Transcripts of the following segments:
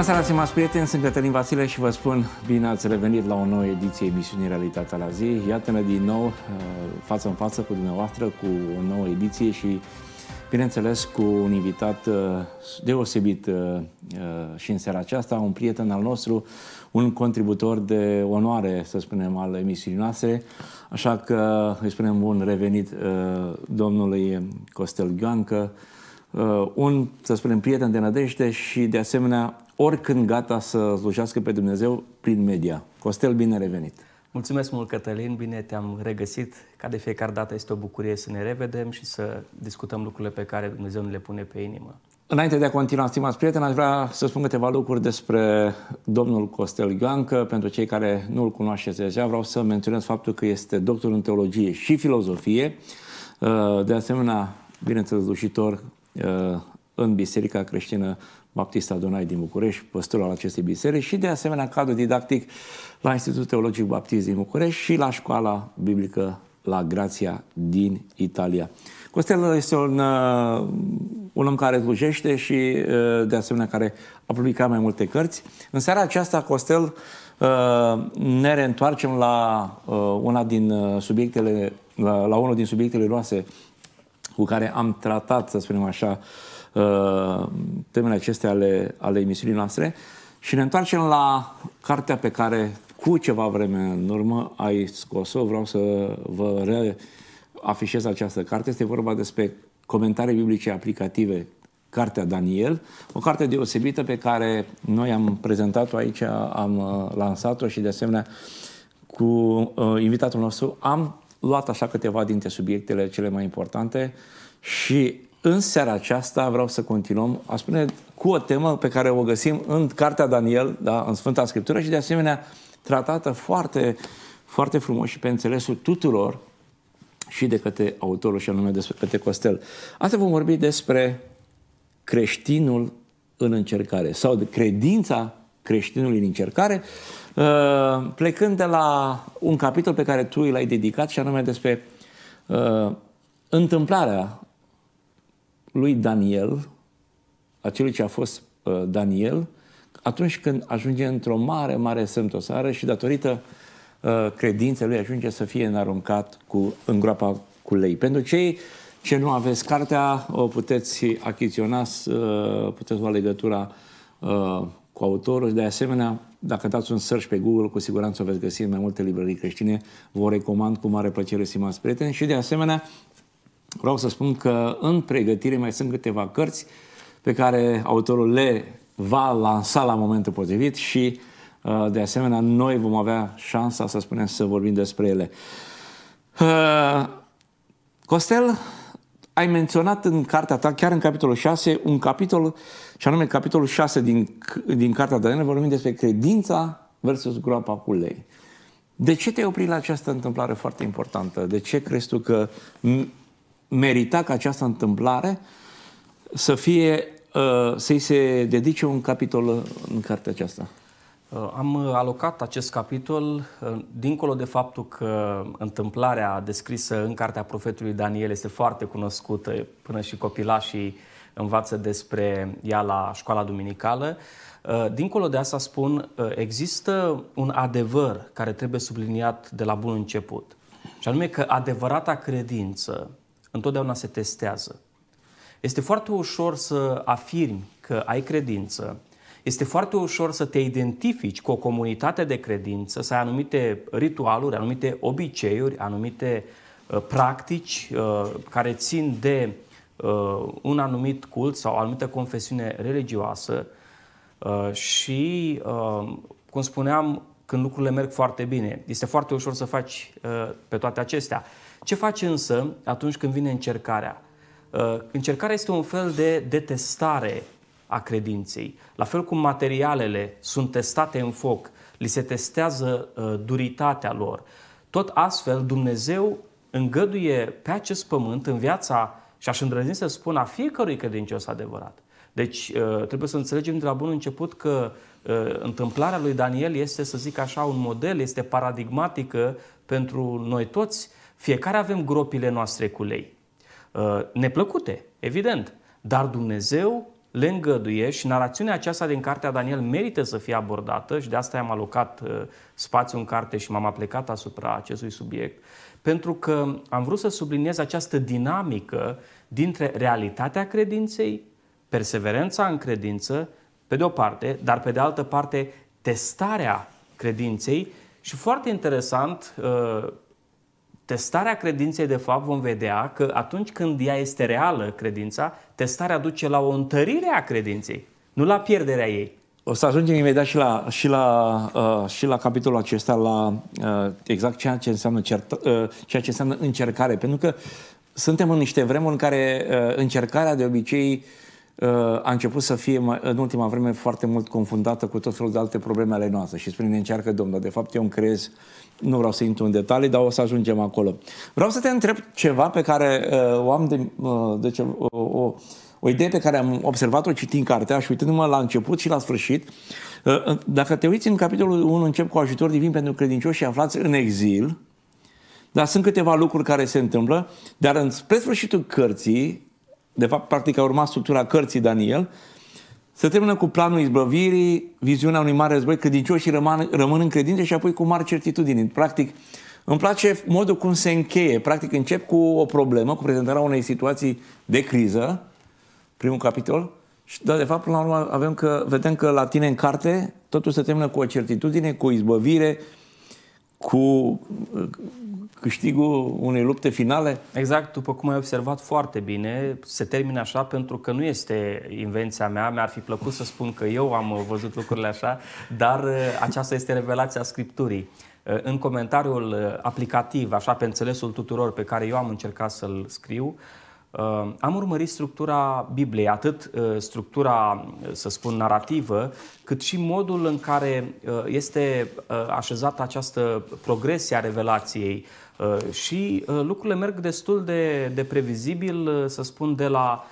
Bună seara, stimați prieteni, sunt Cătălin Vasile și vă spun bine ați revenit la o nouă ediție emisiunii Realitatea la zi. Iată-ne din nou uh, față în față cu dumneavoastră cu o nouă ediție și bineînțeles cu un invitat uh, deosebit uh, și în seara aceasta, un prieten al nostru, un contributor de onoare, să spunem, al emisiunii noastre. Așa că îi spunem bun revenit domnului Costel Gheancă, un, să spunem, prieten de nădejde și, de asemenea, oricând gata să slujească pe Dumnezeu prin media. Costel, bine revenit! Mulțumesc mult, Cătălin, bine te-am regăsit. Ca de fiecare dată este o bucurie să ne revedem și să discutăm lucrurile pe care Dumnezeu ne le pune pe inimă. Înainte de a continua, stimați prieteni, aș vrea să spun câteva lucruri despre domnul Costel Gancă. Pentru cei care nu îl cunoașteți deja, vreau să menționez faptul că este doctor în teologie și filozofie, uh, de asemenea, bineînțeles, dușitor uh, în Biserica Creștină Baptista Donai din București, păstorul al acestei biserici și de asemenea cadru didactic la Institutul Teologic Baptist din București și la școala biblică la Grația din Italia. Costel este un, uh, un om care slujește și uh, de asemenea care a publicat mai multe cărți. În seara aceasta, Costel, uh, ne reîntoarcem la una din subiectele, la, la unul din subiectele roase cu care am tratat, să spunem așa, uh, Uh, temele acestea ale, ale emisiunii noastre și ne întoarcem la cartea pe care cu ceva vreme în urmă ai scos-o. Vreau să vă reafișez această carte. Este vorba despre comentarii biblice aplicative Cartea Daniel, o carte deosebită pe care noi am prezentat-o aici, am uh, lansat-o și de asemenea cu uh, invitatul nostru am luat așa câteva dintre subiectele cele mai importante și în seara aceasta vreau să continuăm, a spune, cu o temă pe care o găsim în Cartea Daniel, da, în Sfânta Scriptură și de asemenea tratată foarte, foarte frumos și pe înțelesul tuturor și de către autorul și anume despre Costel. Astăzi vom vorbi despre creștinul în încercare sau de credința creștinului în încercare, uh, plecând de la un capitol pe care tu l-ai dedicat și anume despre uh, întâmplarea lui Daniel, acelui ce a fost uh, Daniel, atunci când ajunge într-o mare, mare sâmtosară și datorită uh, credinței lui ajunge să fie înaruncat cu, în groapa cu lei. Pentru cei ce nu aveți cartea, o puteți achiziona, uh, puteți lua legătura uh, cu autorul. De asemenea, dacă dați un search pe Google, cu siguranță o veți găsi în mai multe librării creștine. Vă recomand cu mare plăcere, stimați prieteni. Și de asemenea, vreau să spun că în pregătire mai sunt câteva cărți pe care autorul le va lansa la momentul potrivit și, uh, de asemenea, noi vom avea șansa, să spunem, să vorbim despre ele. Uh, Costel, ai menționat în cartea ta, chiar în capitolul 6, un capitol, și anume capitolul 6 din, din cartea ta, ne vorbim despre credința versus groapa cu lei. De ce te-ai oprit la această întâmplare foarte importantă? De ce crezi tu că merita ca această întâmplare să fie, uh, să-i se dedice un capitol în cartea aceasta? Uh, am uh, alocat acest capitol dincolo de faptul că întâmplarea descrisă în cartea profetului Daniel este foarte cunoscută, până și copilașii învață despre ea la școala duminicală. Dincolo de asta spun, există un adevăr care trebuie subliniat de la bun început. Și anume că adevărata credință întotdeauna se testează. Este foarte ușor să afirmi că ai credință, este foarte ușor să te identifici cu o comunitate de credință, să ai anumite ritualuri, anumite obiceiuri, anumite uh, practici uh, care țin de uh, un anumit cult sau o anumită confesiune religioasă și, cum spuneam, când lucrurile merg foarte bine, este foarte ușor să faci pe toate acestea. Ce faci însă atunci când vine încercarea? Uh, încercarea este un fel de detestare a credinței. La fel cum materialele sunt testate în foc, li se testează uh, duritatea lor. Tot astfel, Dumnezeu îngăduie pe acest pământ, în viața, și aș îndrăzni să spun, a fiecărui credincios adevărat. Deci uh, trebuie să înțelegem de la bun început că întâmplarea lui Daniel este, să zic așa, un model, este paradigmatică pentru noi toți fiecare avem gropile noastre cu lei. Uh, neplăcute, evident, dar Dumnezeu le îngăduie și narațiunea aceasta din cartea Daniel merită să fie abordată și de asta i-am alocat uh, spațiu în carte și m-am aplicat asupra acestui subiect, pentru că am vrut să subliniez această dinamică dintre realitatea credinței, perseverența în credință, pe de o parte, dar pe de altă parte testarea credinței și foarte interesant uh, Testarea credinței, de fapt, vom vedea că atunci când ea este reală, credința, testarea duce la o întărire a credinței, nu la pierderea ei. O să ajungem imediat și la, și la, uh, și la capitolul acesta, la uh, exact ceea ce, înseamnă cert, uh, ceea ce înseamnă încercare. Pentru că suntem în niște vremuri în care uh, încercarea de obicei uh, a început să fie mai, în ultima vreme foarte mult confundată cu tot felul de alte probleme ale noastre. Și spune, ne încearcă Domnul, de fapt eu îmi creez uh, nu vreau să intru în detalii, dar o să ajungem acolo. Vreau să te întreb ceva pe care uh, o am de, uh, de ce, uh, o, o idee pe care am observat-o citind cartea și uitându-mă la început și la sfârșit. Uh, dacă te uiți în capitolul 1, încep cu ajutor divin pentru credincioși și aflați în exil, dar sunt câteva lucruri care se întâmplă, dar spre sfârșitul cărții, de fapt, practic a urmat structura cărții Daniel, uh, se termină cu planul izbăvirii, viziunea unui mare război, credincioșii rămân, rămân în credință și apoi cu mari certitudini. Practic, îmi place modul cum se încheie. Practic, încep cu o problemă, cu prezentarea unei situații de criză, primul capitol, și, da, de fapt, până la urmă, avem că, vedem că la tine în carte totul se termină cu o certitudine, cu o izbăvire, cu câștigul unei lupte finale. Exact, după cum ai observat foarte bine, se termină așa pentru că nu este invenția mea. Mi-ar fi plăcut să spun că eu am uh, văzut lucrurile așa, dar uh, aceasta este revelația Scripturii. Uh, în comentariul aplicativ, așa pe înțelesul tuturor pe care eu am încercat să-l scriu, uh, Uh, am urmărit structura Bibliei, atât uh, structura, uh, să spun, narrativă, cât și modul în care este așezată această progresie a revelației. Și lucrurile merg destul de, de previzibil, să spun, de la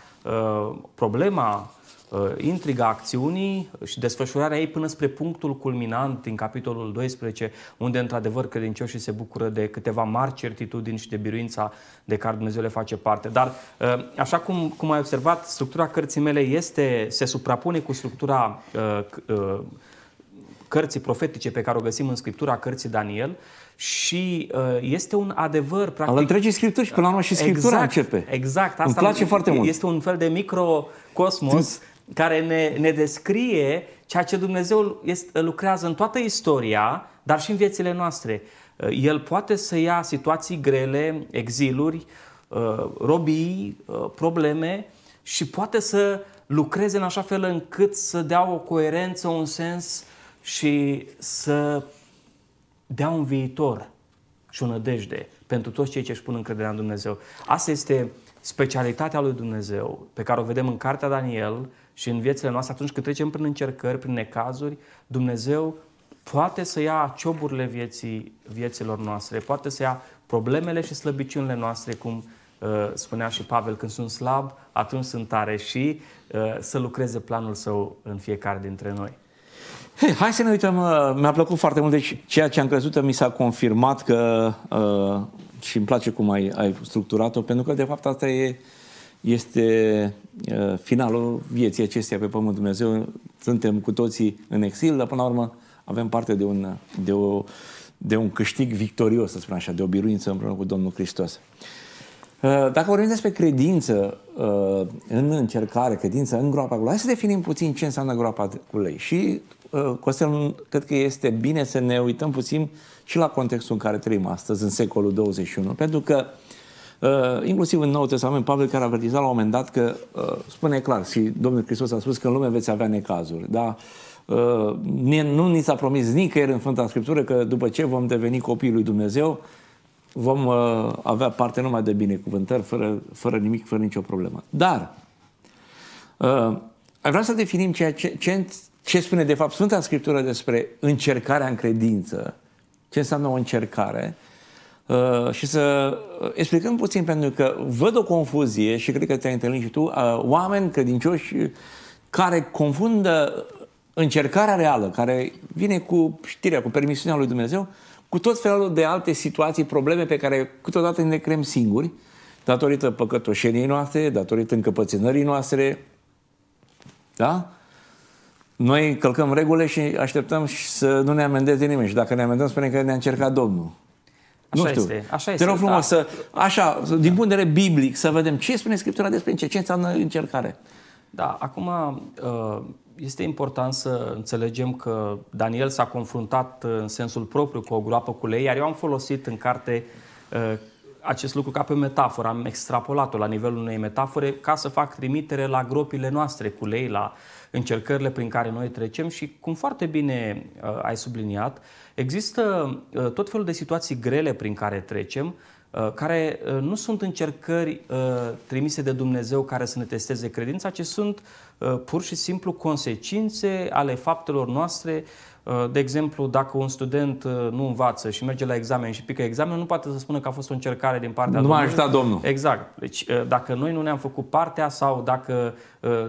problema Uh, intriga acțiunii și desfășurarea ei până spre punctul culminant din capitolul 12, unde într-adevăr credincioșii se bucură de câteva mari certitudini și de biruința de care Dumnezeu le face parte. Dar, uh, așa cum, cum ai observat, structura cărții mele este, se suprapune cu structura uh, cărții profetice pe care o găsim în Scriptura cărții Daniel și este un adevăr practic. Al întregii Scripturi și până la urmă și Scriptura exact, începe. Exact. Asta Îmi place foarte mult. Este un fel de microcosmos care ne, ne descrie ceea ce Dumnezeu este, lucrează în toată istoria, dar și în viețile noastre. Uh, el poate să ia situații grele, exiluri, uh, robii, uh, probleme și poate să lucreze în așa fel încât să dea o coerență, un sens și să dea un viitor și o nădejde pentru toți cei ce își pun încrederea în Dumnezeu. Asta este specialitatea lui Dumnezeu pe care o vedem în cartea Daniel, și în viețile noastre, atunci când trecem prin încercări, prin necazuri, Dumnezeu poate să ia cioburile vieții, vieților noastre, poate să ia problemele și slăbiciunile noastre, cum uh, spunea și Pavel, când sunt slab, atunci sunt tare și uh, să lucreze planul său în fiecare dintre noi. Hey, hai să ne uităm, uh, mi-a plăcut foarte mult, deci ceea ce am crezut mi s-a confirmat că uh, și îmi place cum ai, ai structurat-o, pentru că de fapt asta e uh, este uh, finalul vieții acesteia pe Pământ Dumnezeu. Suntem cu toții în exil, dar până la urmă avem parte de un, de, o, de un câștig victorios, să spun așa, de o biruință împreună cu Domnul Hristos. Uh, dacă vorbim despre credință uh, în încercare, credință în groapa cu lei, hai să definim puțin ce înseamnă groapa cu lei. Și, Costel, cred că este bine să ne uităm puțin și la contextul în care trăim astăzi, în secolul 21, pentru că uh, Uh, inclusiv în Noul Testament, Pavel care a avertizat la un moment dat că uh, spune clar și Domnul Hristos a spus că în lume veți avea necazuri, da? Uh, nu ni s-a promis nicăieri în Sfânta Scriptură că după ce vom deveni copiii lui Dumnezeu, vom uh, avea parte numai de binecuvântări, fără, fără nimic, fără nicio problemă. Dar, uh, ai vrea să definim ceea ce, ce, ce spune de fapt Sfânta Scriptură despre încercarea în credință, ce înseamnă o încercare, uh, Uh, și să uh, explicăm puțin, pentru că văd o confuzie și cred că te-ai întâlnit și tu, uh, oameni credincioși care confundă încercarea reală, care vine cu știrea, cu permisiunea lui Dumnezeu, cu tot felul de alte situații, probleme pe care câteodată ne creăm singuri, datorită păcătoșeniei noastre, datorită încăpățânării noastre. Da? Noi călcăm regulile și așteptăm să nu ne amendeze nimeni. Și dacă ne amendăm, spune că ne-a încercat Domnul. Așa nu știu. Este, așa este. Te rog frumos da. să, așa, din da. punct de vedere biblic, să vedem ce spune Scriptura despre ce, ce înseamnă încercare. Da, acum uh, este important să înțelegem că Daniel s-a confruntat uh, în sensul propriu cu o groapă cu lei, iar eu am folosit în carte uh, acest lucru ca pe metaforă, am extrapolat-o la nivelul unei metafore ca să fac trimitere la gropile noastre cu lei, la încercările prin care noi trecem și cum foarte bine ai subliniat, Există uh, tot felul de situații grele prin care trecem, uh, care uh, nu sunt încercări trimise de Dumnezeu care să ne testeze credința, ci sunt pur și simplu consecințe ale faptelor noastre Uh, de exemplu, dacă un student uh, nu învață și merge la examen și pică examenul, nu poate să spună că a fost o încercare din partea Nu a ajutat domnul. Exact. Deci, uh, dacă noi nu ne-am făcut partea sau dacă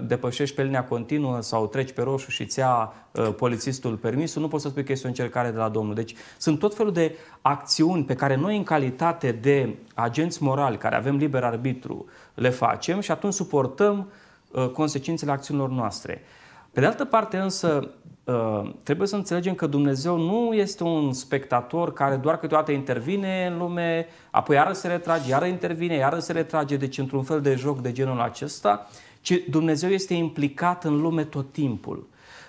depășești pe linia continuă sau treci pe roșu și ți-a polițistul permisul, nu poți să spui că este o încercare de la domnul. Deci, sunt tot felul de acțiuni pe care noi, în calitate de agenți morali, care avem liber arbitru, le facem și atunci suportăm consecințele acțiunilor noastre. Pe de altă parte însă, ă, trebuie să înțelegem că Dumnezeu nu este un spectator care doar câteodată intervine în lume, apoi iară se retrage, iară intervine, iară se retrage, deci într-un fel de joc de genul acesta, ci Dumnezeu este implicat în lume tot timpul.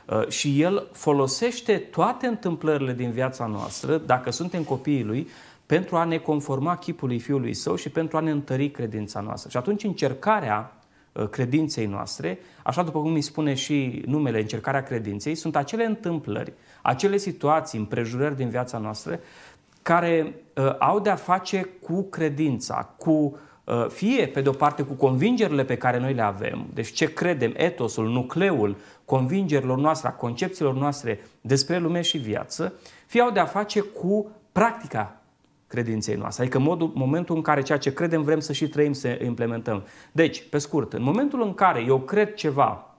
Ă, și El folosește toate întâmplările din viața noastră, dacă suntem copiii Lui, pentru a ne conforma chipului Fiului Său și pentru a ne întări credința noastră. Și atunci încercarea Uh, credinței noastre, așa după cum îi spune și numele încercarea credinței, sunt acele întâmplări, acele situații, împrejurări din viața noastră care uh, au de-a face cu credința, cu uh, fie, pe de-o parte, cu convingerile pe care noi le avem, deci ce credem, etosul, nucleul convingerilor noastre, a concepțiilor noastre despre lume și viață, fie au de-a face cu practica credinței noastre. Adică modul, momentul în care ceea ce credem vrem să și trăim, să implementăm. Deci, pe scurt, în momentul în care eu cred ceva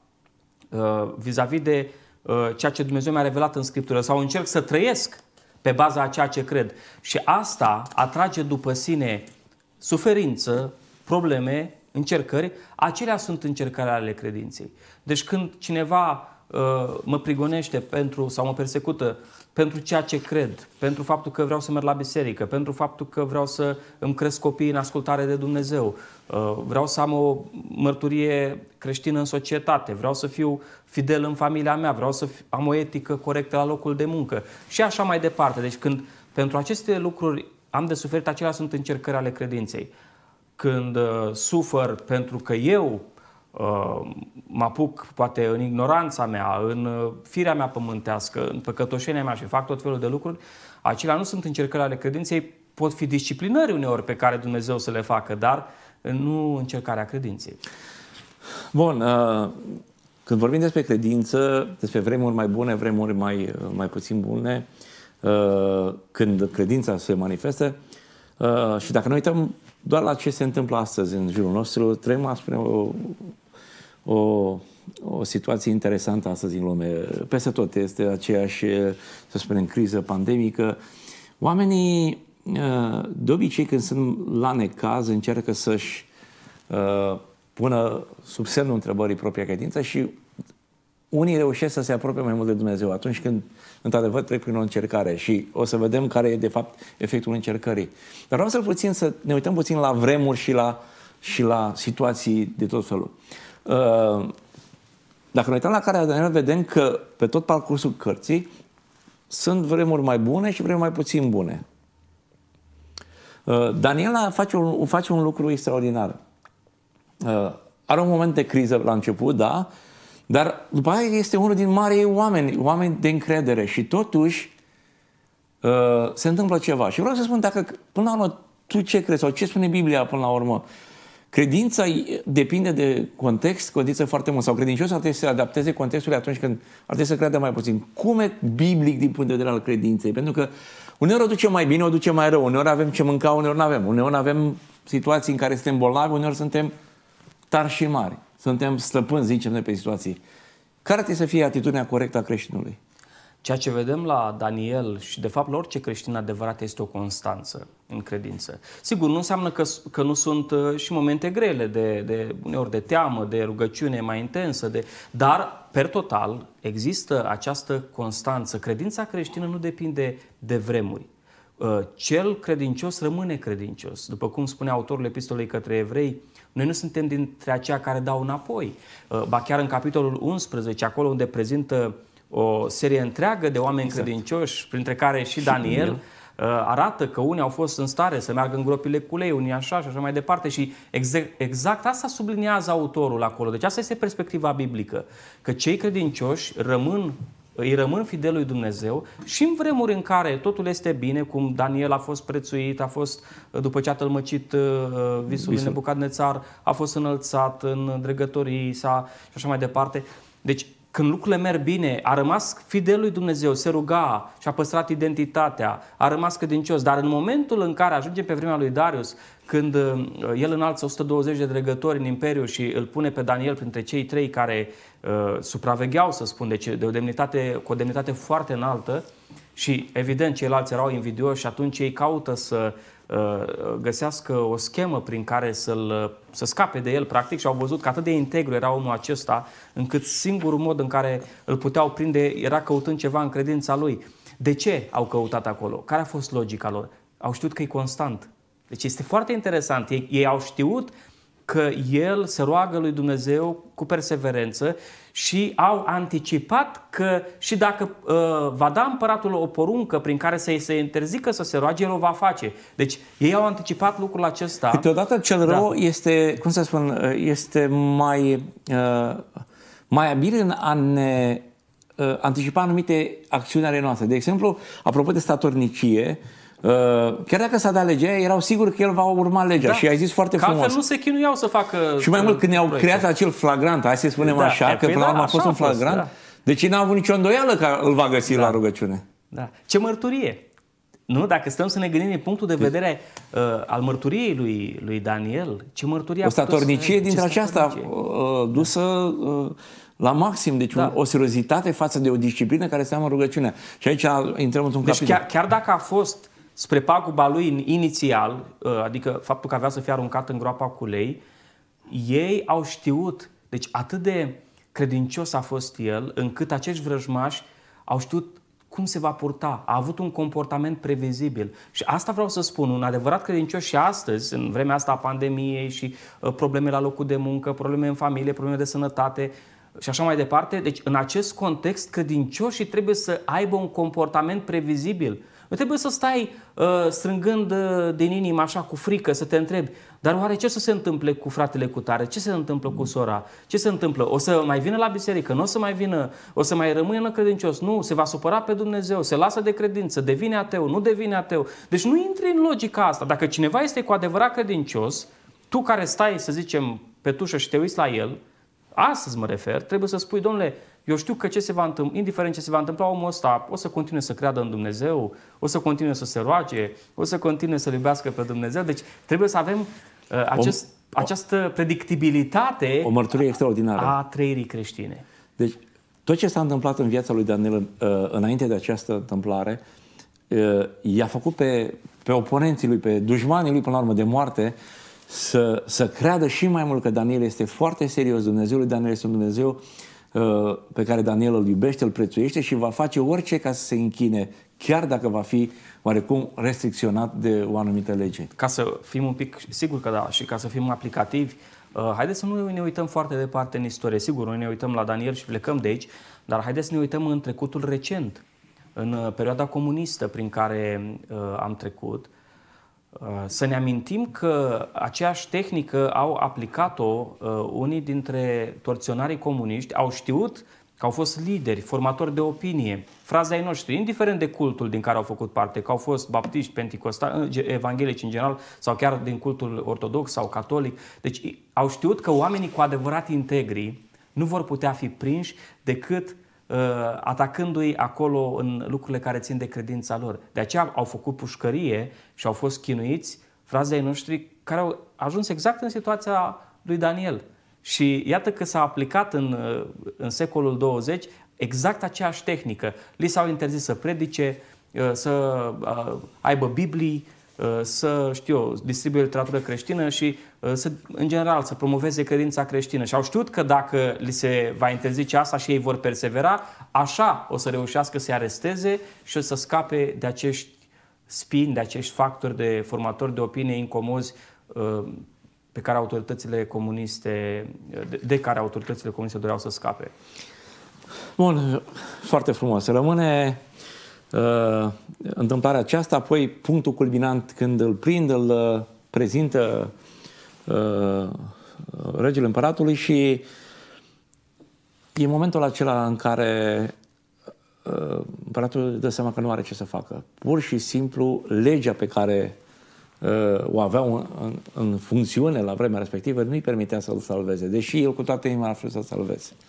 uh, vis-a-vis -vis de uh, ceea ce Dumnezeu mi-a revelat în Scriptură sau încerc să trăiesc pe baza a ceea ce cred și asta atrage după sine suferință, probleme, încercări, acelea sunt încercările ale credinței. Deci când cineva uh, mă prigonește pentru sau mă persecută pentru ceea ce cred, pentru faptul că vreau să merg la biserică, pentru faptul că vreau să îmi cresc copiii în ascultare de Dumnezeu, uh, vreau să am o mărturie creștină în societate, vreau să fiu fidel în familia mea, vreau să am o etică corectă la locul de muncă și așa mai departe. Deci când pentru aceste lucruri am de suferit, acelea sunt încercări ale credinței. Când uh, sufăr pentru că eu mă apuc poate în ignoranța mea, în uh, firea mea pământească, în păcătoșenia mea și fac tot felul de lucruri, acelea nu sunt încercări ale credinței, pot fi disciplinări uneori pe care Dumnezeu să le facă, dar nu încercarea credinței. Bun, uh, când vorbim despre credință, despre vremuri mai bune, vremuri mai, uh, mai puțin bune, când credința se manifestă, și dacă noi uităm doar la ce se întâmplă astăzi în jurul nostru, trăim, aș spune, o, o, o situație interesantă astăzi în lume. Peste tot este aceeași, să spunem, criză pandemică. Oamenii, ă, de obicei, când sunt la necaz, încearcă să-și ă, pună sub semnul întrebării propria credință și unii reușesc să se apropie mai mult de Dumnezeu atunci când, într-adevăr, trec prin o încercare și o să vedem care e, de fapt, efectul încercării. Dar vreau să puțin să ne uităm puțin la vremuri și la, și la situații de tot felul. Ă, dacă ne uităm la care Daniel, vedem că pe tot parcursul cărții sunt vremuri mai bune și vremuri mai puțin bune. Ă, Daniela face un, face un lucru extraordinar. Ă, are un moment de criză la început, da, dar după aia este unul din mari oameni, oameni de încredere și totuși se întâmplă ceva. Și vreau să spun dacă, până la urmă, tu ce crezi sau ce spune Biblia până la urmă? Credința depinde de context, condiție foarte mult, sau credinciosul ar trebui să se adapteze contextului atunci când ar trebui să creadă mai puțin. Cum e biblic din punct de vedere al credinței? Pentru că uneori o duce mai bine, o duce mai rău, uneori avem ce mânca, uneori nu avem, uneori avem situații în care suntem bolnavi, uneori suntem tari și mari, suntem stăpâni, zicem noi, pe situații. Care trebuie să fie atitudinea corectă a creștinului? Ceea ce vedem la Daniel și, de fapt, la orice creștin adevărat este o constanță în credință. Sigur, nu înseamnă că, că nu sunt uh, și momente grele, de, de uneori de teamă, de rugăciune mai intensă, de, dar, per total, există această constanță. Credința creștină nu depinde de vremuri. Uh, cel credincios rămâne credincios. După cum spune autorul epistolei către evrei, noi nu suntem dintre aceia care dau înapoi. Uh, ba chiar în capitolul 11, acolo unde prezintă o serie întreagă de oameni exact. credincioși, printre care și Daniel, Daniel, uh, arată că unii au fost în stare să meargă în gropile cu lei, unii așa și așa mai departe și exact, exact asta subliniază autorul acolo. Deci asta este perspectiva biblică, că cei credincioși rămân îi rămân fidel lui Dumnezeu și în vremuri în care totul este bine, cum Daniel a fost prețuit, a fost, după ce a tălmăcit uh, visul, visul. lui Nebucadnețar, a fost înălțat în dregătorii sa și așa mai departe. Deci când lucrurile merg bine, a rămas fidel lui Dumnezeu, se ruga și a păstrat identitatea, a rămas credincios. Dar în momentul în care ajungem pe vremea lui Darius, când uh, el înalță 120 de dregători în Imperiu și îl pune pe Daniel printre cei trei care uh, supravegheau, să spun, deci de o demnitate, cu o demnitate foarte înaltă, și evident ceilalți erau invidioși și atunci ei caută să Uh, găsească o schemă prin care să-l, uh, să scape de el, practic, și au văzut că atât de integru era omul acesta, încât singurul mod în care îl puteau prinde era căutând ceva în credința lui. De ce au căutat acolo? Care a fost logica lor? Au știut că e constant. Deci este foarte interesant. Ei, ei au știut că el se roagă lui Dumnezeu cu perseverență și au anticipat că și dacă uh, va da împăratul o poruncă prin care să-i se interzică să se roage, el o va face. Deci ei au anticipat lucrul acesta. Câteodată cel rău da. este, cum să spun, uh, este mai, uh, mai abil în a ne uh, anticipa anumite acțiuni ale noastre. De exemplu, apropo de statornicie, uh, Uh, chiar dacă s-a dat legea, erau siguri că el va urma legea da. și ai zis foarte că frumos. Că nu se chinuiau să facă Și mai mult uh, când ne-au creat acel flagrant, hai să spunem da. așa, e, că păi până la da, urmă a fost un flagrant, da. deci n-a avut nicio îndoială că îl va găsi da. la rugăciune. Da. Ce mărturie! Nu? Dacă stăm să ne gândim din punctul de vedere uh, al mărturiei lui, lui Daniel, ce mărturie O uh, statornicie să... dintre aceasta uh, dusă uh, la maxim, deci da. o seriozitate față de o disciplină care seamă rugăciunea. Și aici intrăm într-un deci capitol. Chiar, chiar dacă a fost spre paguba lui inițial, uh, adică faptul că avea să fie aruncat în groapa cu lei, ei au știut, deci atât de credincios a fost el, încât acești vrăjmași au știut cum se va purta. A avut un comportament previzibil. Și asta vreau să spun, un adevărat credincios și astăzi, în vremea asta a pandemiei și uh, probleme la locul de muncă, probleme în familie, probleme de sănătate, și așa mai departe. Deci, în acest context, credincioșii trebuie să aibă un comportament previzibil. Nu trebuie să stai uh, strângând uh, din inimă așa cu frică să te întrebi, dar oare ce să se întâmple cu fratele cu tare? Ce se întâmplă cu sora? Ce se întâmplă? O să mai vină la biserică? Nu o să mai vină? O să mai rămână credincios? Nu, se va supăra pe Dumnezeu, se lasă de credință, devine ateu, nu devine ateu. Deci nu intri în logica asta. Dacă cineva este cu adevărat credincios, tu care stai, să zicem, pe tușă și te uiți la el, astăzi mă refer, trebuie să spui, domnule, eu știu că ce se va întâmpla, indiferent ce se va întâmpla, omul ăsta o să continue să creadă în Dumnezeu, o să continue să se roage, o să continue să iubească pe Dumnezeu. Deci trebuie să avem uh, acest, o, această predictibilitate o mărturie extraordinară. a trăirii creștine. Deci tot ce s-a întâmplat în viața lui Daniel uh, înainte de această întâmplare uh, i-a făcut pe, pe oponenții lui, pe dușmanii lui până la urmă de moarte să, să creadă și mai mult că Daniel este foarte serios, Dumnezeul lui Daniel este un Dumnezeu uh, Uh, pe care Daniel îl iubește, îl prețuiește și va face orice ca să se închine, chiar dacă va fi oarecum restricționat de o anumită lege. Ca să fim un pic, sigur că da, și ca să fim aplicativi, uh, haideți să nu ne uităm foarte departe în istorie. Sigur, noi ne uităm la Daniel și plecăm de aici, dar haideți să ne uităm în trecutul recent, în uh, perioada comunistă prin care am trecut, Uh, să ne amintim că aceeași tehnică au aplicat-o uh, unii dintre torționarii comuniști, au știut că au fost lideri, formatori de opinie, fraza ei noștri, indiferent de cultul din care au făcut parte, că au fost baptiști, penticostali, uh, evanghelici în general, sau chiar din cultul ortodox sau catolic. Deci au știut că oamenii cu adevărat integri nu vor putea fi prinși decât Uh, atacându-i acolo în lucrurile care țin de credința lor. De aceea au făcut pușcărie și au fost chinuiți frazei noștri care au ajuns exact în situația lui Daniel. Și iată că s-a aplicat în, uh, în secolul 20 exact aceeași tehnică. Li s-au interzis să predice, uh, să aibă Biblii, Uh, să, știu eu, distribuie literatură creștină și uh, să, în general să promoveze credința creștină. Și au știut că dacă li se va interzice asta și ei vor persevera, așa o să reușească să-i aresteze și o să scape de acești spini, de acești factori de formatori de opinie incomozi uh, pe care autoritățile comuniste, de care autoritățile comuniste doreau să scape. Bun, foarte frumos. Rămâne uh, întâmplarea aceasta, apoi punctul culminant când îl prind, îl uh, prezintă uh, regele împăratului și e momentul acela în care uh, împăratul dă seama că nu are ce să facă. Pur și simplu, legea pe care uh, o aveau în, în, în funcțiune la vremea respectivă nu-i permitea să-l salveze, deși el cu toată inima a să-l salveze. Uh,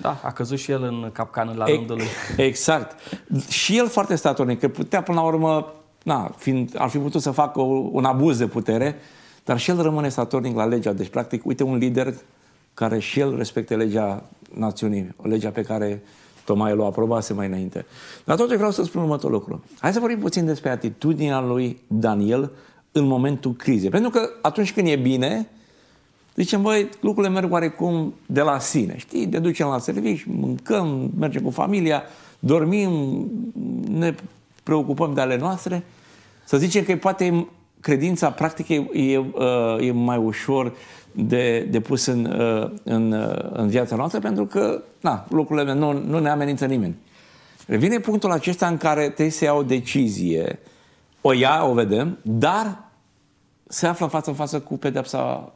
da, a căzut și el în capcană la e, rândul lui. Exact. și el foarte statornic, că putea până la urmă, na, fiind, ar fi putut să facă un abuz de putere, dar și el rămâne statornic la legea. Deci, practic, uite un lider care și el respecte legea națiunii, legea pe care tocmai l-a aprobase mai înainte. Dar ce vreau să spun următorul lucru. Hai să vorbim puțin despre atitudinea lui Daniel în momentul crizei. Pentru că atunci când e bine, Zicem, băi, lucrurile merg oarecum de la sine, știi? Ne ducem la servici, mâncăm, mergem cu familia, dormim, ne preocupăm de ale noastre. Să zicem că poate credința, practică e, uh, e, mai ușor de, de pus în, uh, în, uh, în viața noastră, pentru că, na, lucrurile nu, nu ne amenință nimeni. Revine punctul acesta în care trebuie să iau o decizie, o ia, o vedem, dar se află față în față cu pedepsa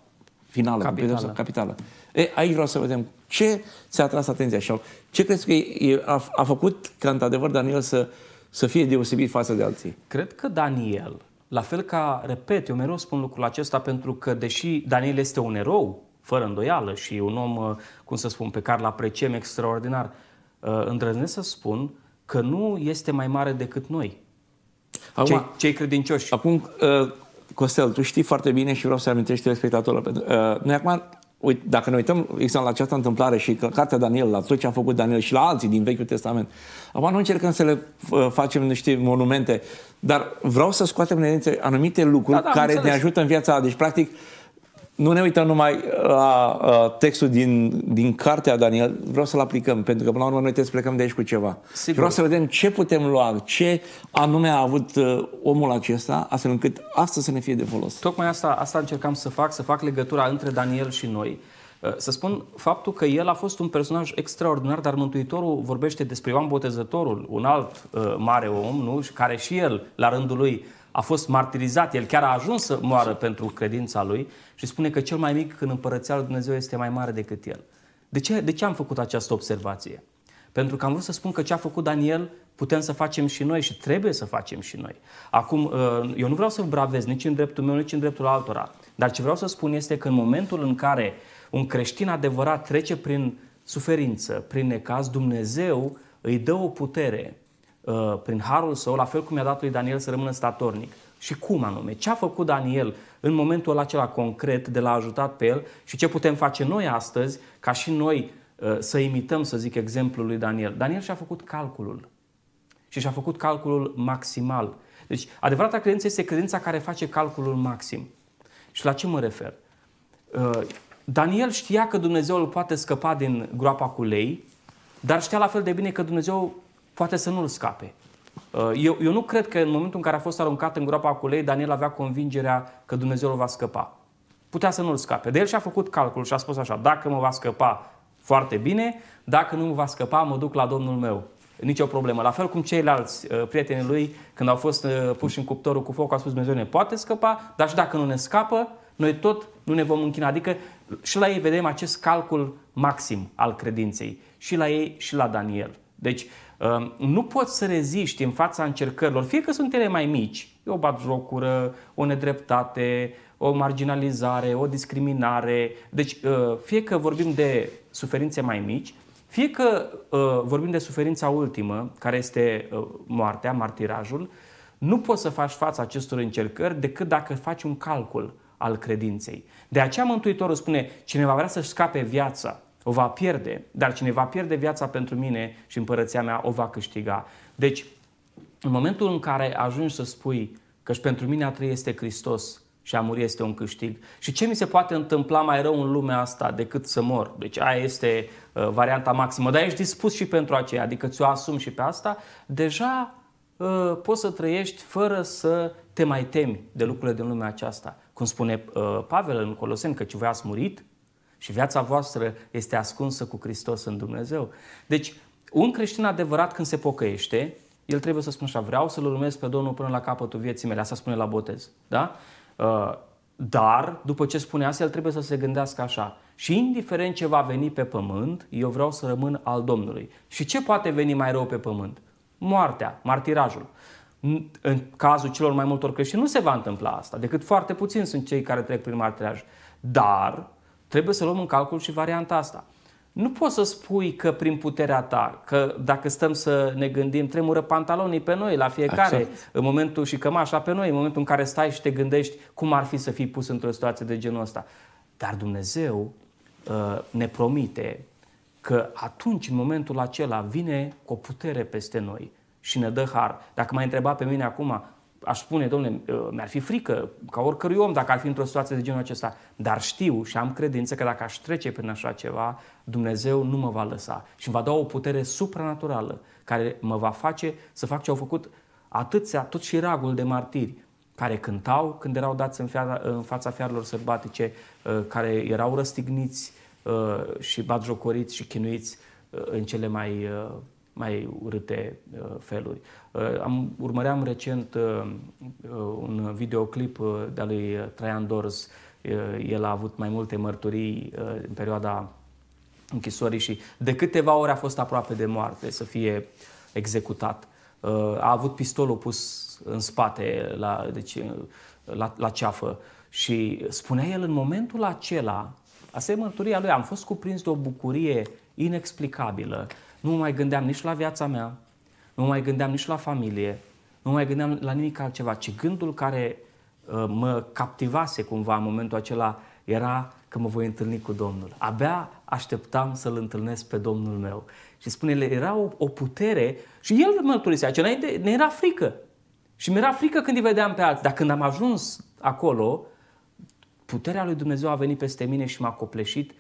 finală, capitală. Cu capitală. E, aici vreau să vedem ce ți-a atras atenția și ce crezi că e, a, a făcut ca într-adevăr Daniel să, să fie deosebit față de alții? Cred că Daniel, la fel ca, repet, eu mereu spun lucrul acesta pentru că deși Daniel este un erou, fără îndoială, și un om, uh, cum să spun, pe care îl apreciem extraordinar, uh, îndrăznesc să spun că nu este mai mare decât noi. Acum, cei, cei credincioși. Acum, uh, Costel, tu știi foarte bine și vreau să amintești telespectatorilor. Uh, noi acum, uit, dacă ne uităm exact la această întâmplare și că cartea Daniel, la tot ce a făcut Daniel și la alții din Vechiul Testament, acum nu încercăm să le uh, facem niște monumente, dar vreau să scoatem în evidență anumite lucruri da, da, care ne ajută în viața. Deci, practic, uh, nu ne uităm numai uh, la uh, textul din, din cartea Daniel, vreau să-l aplicăm, pentru că până la urmă noi trebuie să plecăm de aici cu ceva. Sigur. Vreau să vedem ce putem lua, ce anume a avut uh, omul acesta, astfel încât asta să ne fie de folos. Tocmai asta, asta încercam să fac, să fac legătura între Daniel și noi. Uh, să spun faptul că el a fost un personaj extraordinar, dar Mântuitorul vorbește despre Ioan Botezătorul, un alt uh, mare om, nu? care și el, la rândul lui, a fost martirizat, el chiar a ajuns să moară pentru credința lui și spune că cel mai mic în împărăția lui Dumnezeu este mai mare decât el. De ce, de ce am făcut această observație? Pentru că am vrut să spun că ce a făcut Daniel putem să facem și noi și trebuie să facem și noi. Acum, ă, eu nu vreau să bravez nici în dreptul meu, nici în dreptul altora, dar ce vreau să spun este că în momentul în care un creștin adevărat trece prin suferință, prin necaz, Dumnezeu îi dă o putere Uh, prin harul său, la fel cum i-a dat lui Daniel să rămână statornic. Și cum anume? Ce a făcut Daniel în momentul acela concret de l-a ajutat pe el și ce putem face noi astăzi ca și noi uh, să imităm, să zic, exemplul lui Daniel? Daniel și-a făcut calculul. Și și-a făcut calculul maximal. Deci, adevărata credință este credința care face calculul maxim. Și la ce mă refer? Uh, Daniel știa că Dumnezeu îl poate scăpa din groapa cu lei, dar știa la fel de bine că Dumnezeu poate să nu-l scape. Uh, eu, eu nu cred că în momentul în care a fost aruncat în groapa cu lei, Daniel avea convingerea că Dumnezeu îl va scăpa. Putea să nu-l scape. De el și-a făcut calculul și a spus așa, dacă mă va scăpa, foarte bine, dacă nu mă va scăpa, mă duc la Domnul meu. nici o problemă. La fel cum ceilalți uh, prietenii lui, când au fost uh, puși în cuptorul cu foc, au spus Dumnezeu ne poate scăpa, dar și dacă nu ne scapă, noi tot nu ne vom închina. Adică și la ei vedem acest calcul maxim al credinței. Și la ei și la Daniel. Deci Ehm, nu poți să reziști în fața încercărilor, fie că sunt ele mai mici, e o batjocură, o nedreptate, o marginalizare, o discriminare. Deci, ă, fie că vorbim de suferințe mai mici, fie că ă, vorbim de suferința ultimă, care este ă, moartea, martirajul, nu poți să faci față acestor încercări decât dacă faci un calcul al credinței. De aceea Mântuitorul spune, cineva vrea să-și scape viața, o va pierde, dar cine va pierde viața pentru mine și împărăția mea o va câștiga. Deci, în momentul în care ajungi să spui că și pentru mine a trăi este Hristos și a muri este un câștig. Și ce mi se poate întâmpla mai rău în lumea asta decât să mor? Deci aia este uh, varianta maximă. Dar ești dispus și pentru aceea, adică ți-o asumi și pe asta, deja uh, poți să trăiești fără să te mai temi de lucrurile din lumea aceasta. Cum spune uh, Pavel în Coloseni, că voi ați murit, și viața voastră este ascunsă cu Hristos în Dumnezeu. Deci, un creștin adevărat când se pocăiește, el trebuie să spună așa, vreau să-L urmez pe Domnul până la capătul vieții mele, asta spune la botez. Da? Uh, dar, după ce spune asta, el trebuie să se gândească așa, și indiferent ce va veni pe pământ, eu vreau să rămân al Domnului. Și ce poate veni mai rău pe pământ? Moartea, martirajul. În cazul celor mai multor creștini nu se va întâmpla asta, decât foarte puțini sunt cei care trec prin martiraj. Dar Trebuie să luăm în calcul și varianta asta. Nu poți să spui că prin puterea ta, că dacă stăm să ne gândim, tremură pantalonii pe noi la fiecare, exact. în momentul și cămașa pe noi, în momentul în care stai și te gândești cum ar fi să fii pus într-o situație de genul ăsta. Dar Dumnezeu uh, ne promite că atunci, în momentul acela, vine cu o putere peste noi și ne dă har. Dacă m-ai întrebat pe mine acum, aș spune, domnule, uh, mi-ar fi frică ca oricărui om dacă ar fi într-o situație de genul acesta, dar știu și am credință că dacă aș trece prin așa ceva, Dumnezeu nu mă va lăsa și îmi va da o putere supranaturală care mă va face să fac ce au făcut atâția, tot și ragul de martiri care cântau când erau dați în, fiara, în fața fiarelor sărbatice, uh, care erau răstigniți uh, și batjocoriți și chinuiți în cele mai mai urâte uh, feluri. Uh, am, urmăream recent uh, un videoclip de al lui Traian Dors. El a avut mai multe mărturii în perioada închisorii și de câteva ori a fost aproape de moarte să fie executat. A avut pistolul pus în spate, la, deci, la, la ceafă. Și spunea el în momentul acela, asta e mărturia lui, am fost cuprins de o bucurie inexplicabilă. Nu mă mai gândeam nici la viața mea, nu mă mai gândeam nici la familie, nu mă mai gândeam la nimic altceva, ci gândul care uh, mă captivase cumva în momentul acela era că mă voi întâlni cu Domnul. Abia așteptam să-L întâlnesc pe Domnul meu. Și spune, era o, o putere și el mărturisea, ce înainte ne era frică. Și mi-era frică când îi vedeam pe alții. Dar când am ajuns acolo, puterea lui Dumnezeu a venit peste mine și m-a copleșit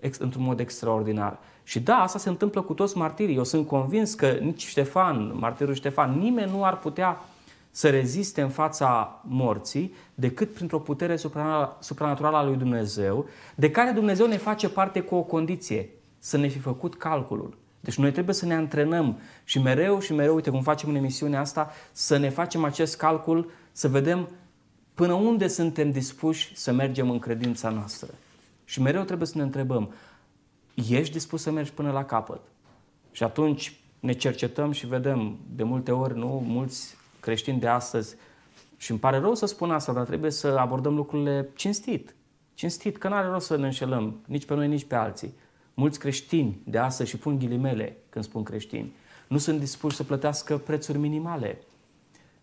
într-un mod extraordinar. Și da, asta se întâmplă cu toți martirii. Eu sunt convins că nici Ștefan, martirul Ștefan, nimeni nu ar putea să reziste în fața morții decât printr-o putere supranaturală a lui Dumnezeu, de care Dumnezeu ne face parte cu o condiție, să ne fi făcut calculul. Deci noi trebuie să ne antrenăm și mereu și mereu, uite cum facem în emisiunea asta, să ne facem acest calcul, să vedem până unde suntem dispuși să mergem în credința noastră. Și mereu trebuie să ne întrebăm, ești dispus să mergi până la capăt? Și atunci ne cercetăm și vedem, de multe ori, nu, mulți creștini de astăzi, și îmi pare rău să spun asta, dar trebuie să abordăm lucrurile cinstit. Cinstit, că nu are rost să ne înșelăm nici pe noi, nici pe alții. Mulți creștini de astăzi, și pun ghilimele când spun creștini, nu sunt dispuși să plătească prețuri minimale.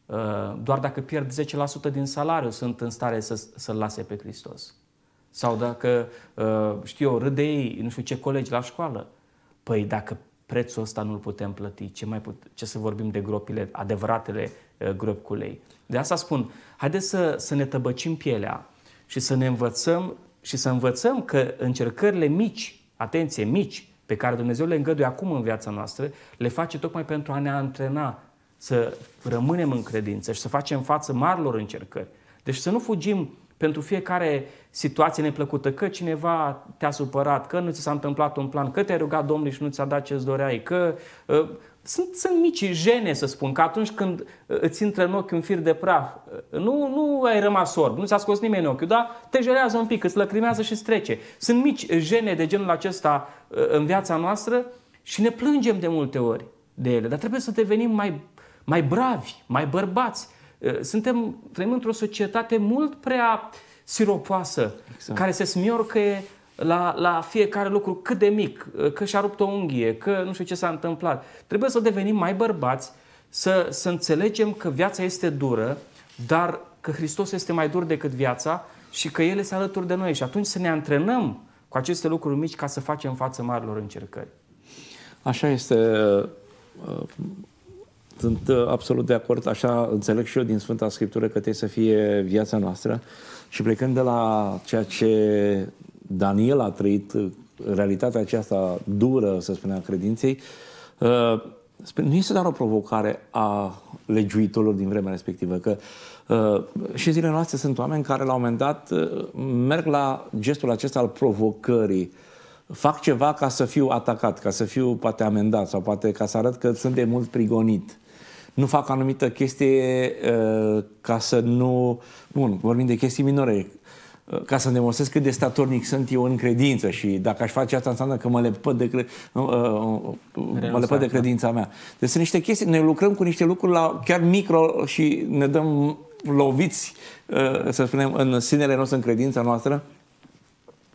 Uh, doar dacă pierd 10% din salariu sunt în stare să, să-L lase pe Hristos. Sau dacă, uh, știu eu, râde ei, nu știu ce colegi la școală. Păi dacă prețul ăsta nu-l putem plăti, ce, mai put- ce să vorbim de gropile, adevăratele uh, gropi cu lei. De asta spun, haideți să, să ne tăbăcim pielea și să ne învățăm și să învățăm că încercările mici, atenție, mici, pe care Dumnezeu le îngăduie acum în viața noastră, le face tocmai pentru a ne antrena să rămânem în credință și să facem față marilor încercări. Deci să nu fugim pentru fiecare situație neplăcută, că cineva te-a supărat, că nu ți s-a întâmplat un plan, că te-ai rugat Domnului și nu ți-a dat ce-ți doreai, că uh, sunt, sunt mici jene, să spun, că atunci când uh, îți intră în ochi un fir de praf, uh, nu, nu ai rămas orb, nu ți-a scos nimeni ochiul, dar te jerează un pic, îți lăcrimează și strece. Sunt mici jene de genul acesta uh, în viața noastră și ne plângem de multe ori de ele, dar trebuie să devenim mai, mai bravi, mai bărbați, Eh, suntem, trăim într-o societate mult prea siropoasă, exact. care se smiorcă la, la fiecare lucru cât de mic, eh, că și-a rupt o unghie, că nu știu ce s-a întâmplat. Trebuie să devenim mai bărbați, să, să înțelegem că viața este dură, dar că Hristos este mai dur decât viața și că El este alături de noi. Și atunci să ne antrenăm cu aceste lucruri mici ca să facem față marilor încercări. Așa este. Eh, sunt uh, absolut de acord, așa înțeleg și eu din Sfânta Scriptură că trebuie să fie viața noastră și plecând de la ceea ce Daniel a trăit, uh, realitatea aceasta dură, să spunem, a credinței, uh, nu este doar o provocare a legiuitorilor din vremea respectivă, că și zilele noastre sunt oameni care la un moment dat merg la gestul acesta al provocării, fac ceva ca să fiu atacat, ca să fiu poate amendat sau poate ca să arăt că sunt de mult prigonit nu fac anumită chestie uh, ca să nu... Bun, vorbim de chestii minore. Uh, ca să demonstrez cât de statornic sunt eu în credință și dacă aș face asta înseamnă că mă lepăd de, cre... uh, uh, uh mă lepăd de da. credința mea. Deci sunt niște chestii, ne lucrăm cu niște lucruri la chiar micro și ne dăm loviți, uh, să spunem, în sinele nostru, în credința noastră.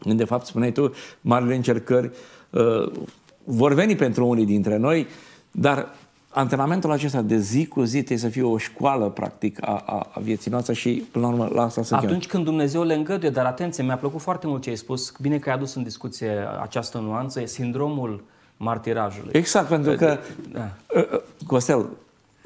De fapt, spuneai tu, marile încercări uh, vor veni pentru unii dintre noi, dar antrenamentul acesta de zi cu zi trebuie să fie o școală, practic, a, a, a vieții noastre și, până la urmă, la asta se Atunci chiar. când Dumnezeu le îngăduie, dar atenție, mi-a plăcut foarte mult ce ai spus, bine că ai adus în discuție această nuanță, e sindromul martirajului. Exact, pentru că, da. Uh, uh, Costel,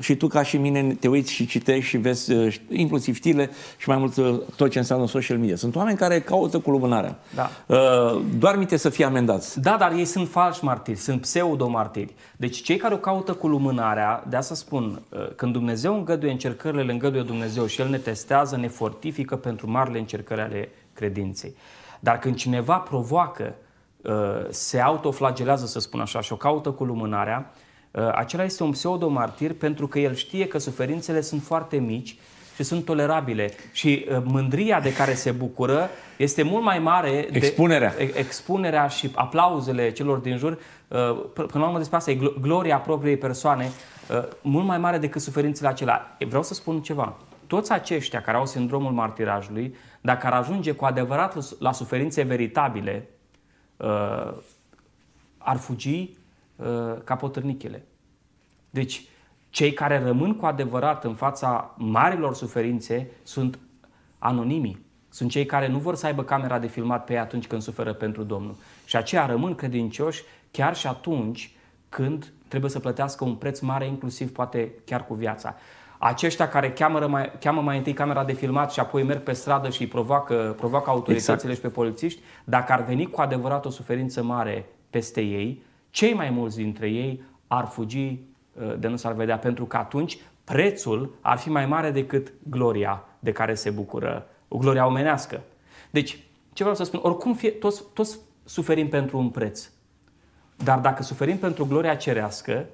și tu ca și mine te uiți și citești și vezi uh, inclusiv știrile și mai mult uh, tot ce înseamnă social media. Sunt oameni care caută cu lumânarea. Da. Uh, doar minte să fie amendați. Da, dar ei sunt falși martiri, sunt pseudomartiri. Deci cei care o caută cu lumânarea, de asta spun, când Dumnezeu îngăduie încercările, le îngăduie Dumnezeu și El ne testează, ne fortifică pentru marile încercări ale credinței. Dar când cineva provoacă, se autoflagelează, să spun așa, și o caută cu lumânarea, Uh, acela este un pseudo-martir pentru că el știe că suferințele sunt foarte mici și sunt tolerabile. Și uh, mândria de care se bucură este mult mai mare. Expunerea. expunerea și aplauzele celor din jur. Uh, până la urmă despre asta e gloria propriei persoane. Mult mai mare decât suferințele acelea. Vreau să spun ceva. Toți aceștia care au sindromul martirajului, dacă ar ajunge cu adevărat la suferințe veritabile, ar fugi Uh, ca Deci, cei care rămân cu adevărat în fața marilor suferințe sunt anonimi, Sunt cei care nu vor să aibă camera de filmat pe ei atunci când suferă pentru Domnul. Și aceia rămân credincioși chiar și atunci când trebuie să plătească un preț mare, inclusiv poate chiar cu viața. Aceștia care cheamă mai, cheamă mai întâi camera de filmat și apoi merg pe stradă și îi provoacă, provoacă autoritățile exact. și pe polițiști, dacă ar veni cu adevărat o suferință mare peste ei, cei mai mulți dintre ei ar fugi uh, de nu s-ar vedea, pentru că atunci prețul ar fi mai mare decât gloria de care se bucură, o gloria omenească. Deci, ce vreau să spun, oricum fie, toți, toți suferim pentru un preț. Dar dacă suferim pentru gloria cerească,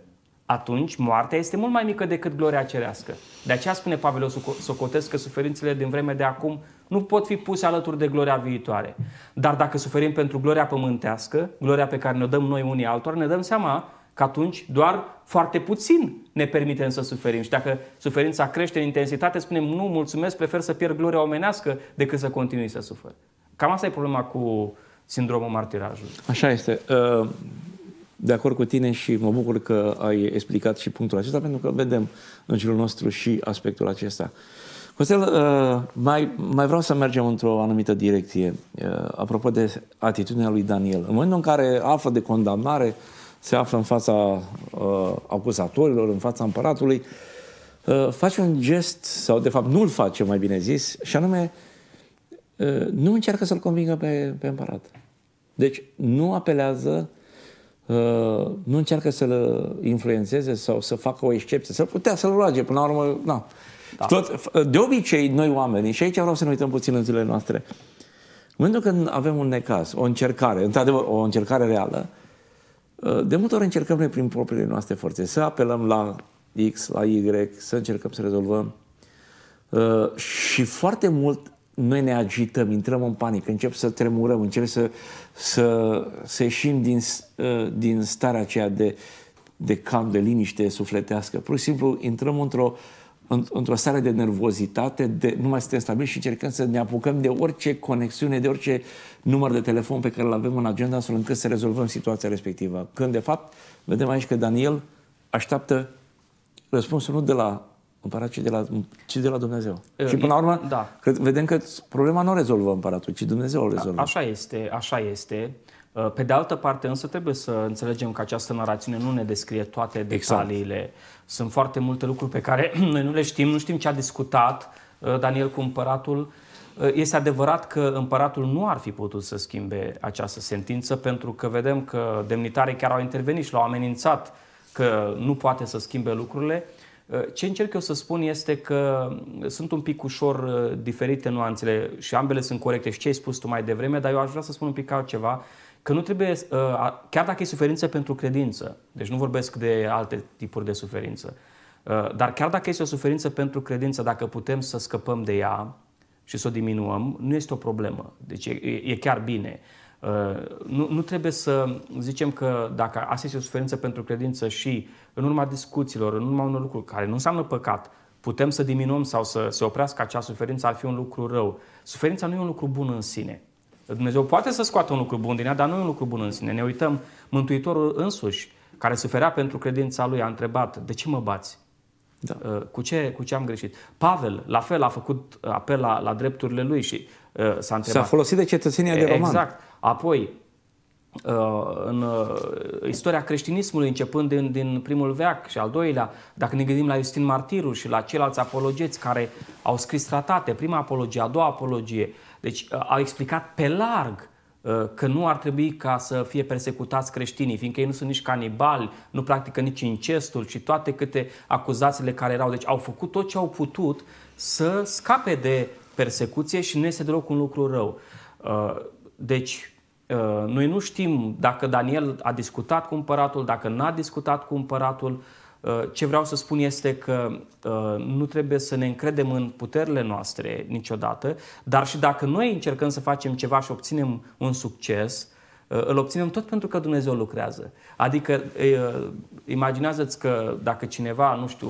atunci moartea este mult mai mică decât gloria cerească. De aceea spune Pavel Socotesc că suferințele din vreme de acum nu pot fi puse alături de gloria viitoare. Dar dacă suferim pentru gloria pământească, gloria pe care ne-o dăm noi unii altora, ne dăm seama că atunci doar foarte puțin ne permitem să suferim. Și dacă suferința crește în intensitate, spunem nu, mulțumesc, prefer să pierd gloria omenească decât să continui să sufăr. Cam asta e problema cu sindromul martirajului. Așa este. Uh de acord cu tine și mă bucur că ai explicat și punctul acesta, pentru că vedem în jurul nostru și aspectul acesta. Costel, uh, mai, mai vreau să mergem într-o anumită direcție. Uh, apropo de atitudinea lui Daniel. În momentul în care află de condamnare, se află în fața uh, acuzatorilor, în fața împăratului, face un gest, sau de fapt nu-l face, mai bine zis, și anume nu încearcă să-l convingă pe, pe împărat. Deci nu apelează Uh, nu încearcă să-l influențeze sau să facă o excepție, să putea să-l roage, până la urmă, na. Da. Tot, uh, de obicei, noi oamenii, și aici vreau să ne uităm puțin în zilele noastre, în momentul când avem un necaz, o încercare, într-adevăr, o încercare reală, uh, de multe ori încercăm noi prin propriile noastre forțe să apelăm la X, la Y, să încercăm să rezolvăm. Și foarte mult noi ne agităm, intrăm în panică, încep să tremurăm, încep să să, să ieșim din, ă, din starea aceea de, de calm, de liniște sufletească. Pur și simplu intrăm într-o într-o stare de nervozitate, de, nu mai suntem stabili și încercăm să ne apucăm de orice conexiune, de orice număr de telefon pe care îl avem în agenda, astfel încât să rezolvăm situația respectivă. Când, de fapt, vedem aici că Daniel așteaptă răspunsul nu de la Împăratul de la, ci de la Dumnezeu. Și până la urmă, da. cred, vedem că problema nu o rezolvă împăratul, ci Dumnezeu o rezolvă. Așa este, așa este. Uh, pe de altă parte, însă, trebuie să înțelegem că această narațiune nu ne descrie toate exact. detaliile. Exact. Sunt foarte multe lucruri pe care noi nu le știm, nu știm ce a discutat uh, Daniel cu împăratul. Uh, este adevărat că împăratul nu ar fi putut să schimbe această sentință, pentru că vedem că demnitarii chiar au intervenit și l-au amenințat că nu poate să schimbe lucrurile. Uh, ce încerc eu să spun este că mm, sunt un pic ușor uh, diferite nuanțele și ambele sunt corecte și ce ai spus tu mai devreme, dar eu aș vrea să spun un pic altceva, că nu trebuie, uh, chiar dacă e suferință pentru credință, deci nu vorbesc de alte tipuri de suferință, dar chiar dacă este o suferință pentru credință, dacă putem să scăpăm de ea și să o diminuăm, nu este o problemă. Deci e, e chiar bine. Uh, nu, nu trebuie să zicem că dacă asta este o suferință pentru credință și în urma discuțiilor, în urma unor lucruri care nu înseamnă păcat, putem să diminuăm sau să se oprească acea suferință, ar fi un lucru rău. Suferința nu e un lucru bun în sine. Dumnezeu poate să scoată un lucru bun din ea, dar nu e un lucru bun în sine. Ne uităm, Mântuitorul însuși, care suferea pentru credința lui, a întrebat, de ce mă bați? Da. Uh, cu, ce, cu ce am greșit? Pavel, la fel, a făcut apel la, la drepturile lui și uh, s-a întrebat. S-a folosit de cetățenia de roman. Exact. Apoi, uh, în uh, istoria creștinismului, începând din, din primul veac și al doilea, dacă ne gândim la Iustin Martirul și la ceilalți apologeți care au scris tratate, prima apologie, a doua apologie, deci uh, au explicat pe larg că nu ar trebui ca să fie persecutați creștinii, fiindcă ei nu sunt nici canibali, nu practică nici incestul și toate câte acuzațiile care erau. Deci au făcut tot ce au putut să scape de persecuție și nu este deloc un lucru rău deci, uh, noi nu știm dacă Daniel a discutat cu împăratul, dacă n-a discutat cu împăratul. Uh, ce vreau să spun este că uh, nu trebuie să ne încredem în puterile noastre niciodată, dar și dacă noi încercăm să facem ceva și obținem un succes, îl obținem tot pentru că Dumnezeu lucrează. Adică, imaginează-ți că dacă cineva, nu știu,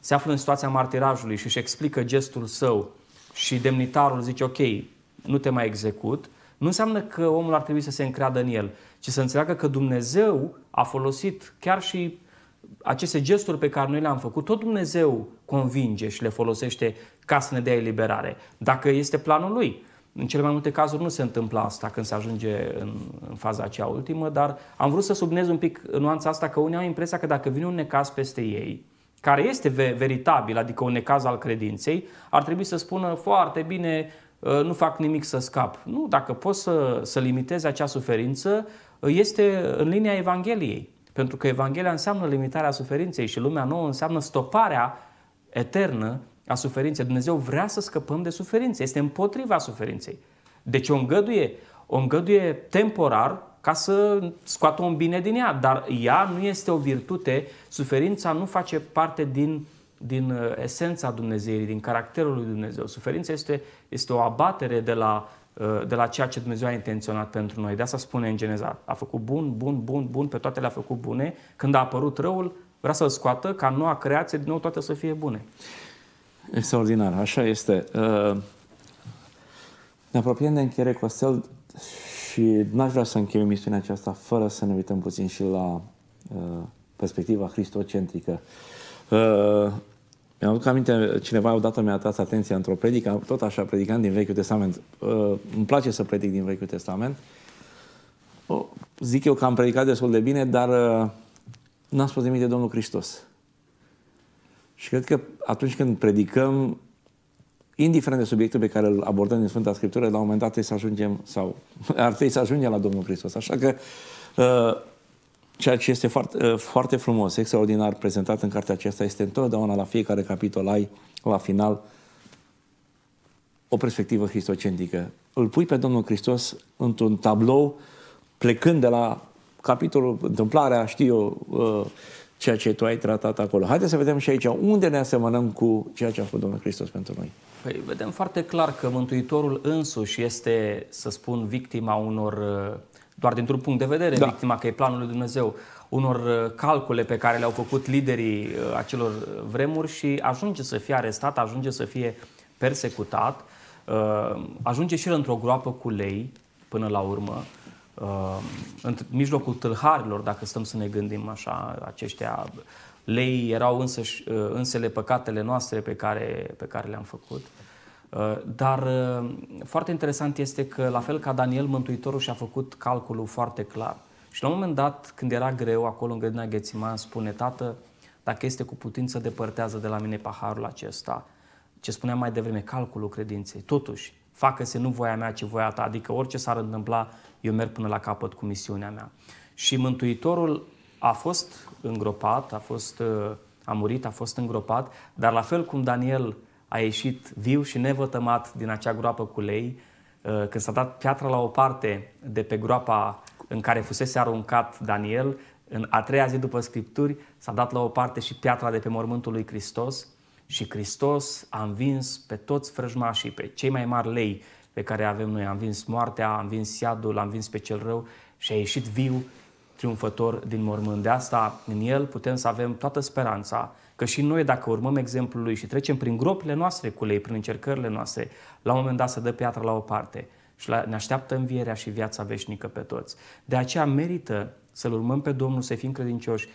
se află în situația martirajului și își explică gestul său și demnitarul zice, ok, nu te mai execut, nu înseamnă că omul ar trebui să se încreadă în el, ci să înțeleagă că Dumnezeu a folosit chiar și aceste gesturi pe care noi le-am făcut, tot Dumnezeu convinge și le folosește ca să ne dea eliberare, dacă este planul Lui. În cele mai multe cazuri nu se întâmplă asta când se ajunge în, în faza aceea ultimă, dar am vrut să subnez un pic nuanța asta că unii au impresia că dacă vine un necaz peste ei, care este veritabil, adică un necaz al credinței, ar trebui să spună foarte bine, Uh, nu fac nimic să scap. Nu, dacă poți să, să limitezi acea suferință, uh, este în linia Evangheliei. Pentru că Evanghelia înseamnă limitarea suferinței și lumea nouă înseamnă stoparea eternă a suferinței. Dumnezeu vrea să scăpăm de suferință, este împotriva suferinței. Deci o îngăduie, o îngăduie temporar ca să scoată un bine din ea, dar ea nu este o virtute, suferința nu face parte din din uh, esența Dumnezeirii, din caracterul lui Dumnezeu. Suferința este, este o abatere de la, uh, de la ceea ce Dumnezeu a intenționat pentru noi. De asta spune în Geneza. A făcut bun, bun, bun, bun, pe toate le-a făcut bune. Când a apărut răul, vrea să-l scoată ca noua creație, din nou toate să fie bune. Extraordinar, așa este. Uh, ne apropiem de încheiere, cu astfel și n-aș vrea să încheiem misiunea aceasta fără să ne uităm puțin și la perspectiva cristocentrică. Uh, mi-am aduc aminte, cineva odată mi-a atras atenția într-o predică, tot așa predicând din Vechiul Testament. Uh, îmi place să predic din Vechiul Testament. O, zic eu că am predicat destul de bine, dar uh, n-am spus nimic de Domnul Hristos. Și cred că atunci când predicăm, indiferent de subiectul pe care îl abordăm din Sfânta Scriptură, la un moment dat trebuie să ajungem, sau ar trebui să ajungem la Domnul Hristos. Așa că uh, Ceea ce este foarte, uh, foarte frumos, extraordinar prezentat în cartea aceasta este întotdeauna la fiecare capitol ai, la final, o perspectivă cristocentrică. Îl pui pe Domnul Hristos într-un tablou plecând de la capitolul întâmplarea, știu eu, uh, ceea ce tu ai tratat acolo. Haideți să vedem și aici unde ne asemănăm cu ceea ce a făcut Domnul Hristos pentru noi. Păi vedem foarte clar că Mântuitorul însuși este, să spun, victima unor uh, doar dintr-un punct de vedere, da. victima că e planul lui Dumnezeu, unor uh, calcule pe care le-au făcut liderii uh, acelor uh, vremuri și ajunge să fie arestat, ajunge să fie persecutat, ajunge și el într-o groapă cu lei, până la urmă, în mijlocul tâlharilor, dacă stăm să ne gândim așa, aceștia lei erau însăși, însele păcatele noastre pe care, pe care le-am făcut. Uh, dar uh, foarte interesant este că, la fel ca Daniel, Mântuitorul și-a făcut calculul foarte clar. Și la un moment dat, când era greu, acolo în grădina Ghețiman, spune, Tată, dacă este cu putință, depărtează de la mine paharul acesta. Ce spuneam mai devreme, calculul credinței. Totuși, facă-se nu voia mea, ci voia ta. Adică orice s-ar întâmpla, eu merg până la capăt cu misiunea mea. Și Mântuitorul a fost îngropat, a, fost, uh, a murit, a fost îngropat, dar la fel cum Daniel a ieșit viu și nevătămat din acea groapă cu lei, uh, când s-a dat piatra la o parte de pe groapa în care fusese aruncat Daniel, în a treia zi după Scripturi s-a dat la o parte și piatra de pe mormântul lui Hristos și Hristos a învins pe toți frăjmașii, pe cei mai mari lei pe care avem noi. A învins moartea, a învins iadul, a învins pe cel rău și a ieșit viu triumfător din mormânt. De asta, în el putem să avem toată speranța Că și noi, dacă urmăm exemplul lui și trecem prin gropile noastre cu lei, prin încercările noastre, la un moment dat se dă piatra la o parte și la, ne așteaptă învierea și viața veșnică pe toți. De aceea merită să-L urmăm pe Domnul, să fim credincioși,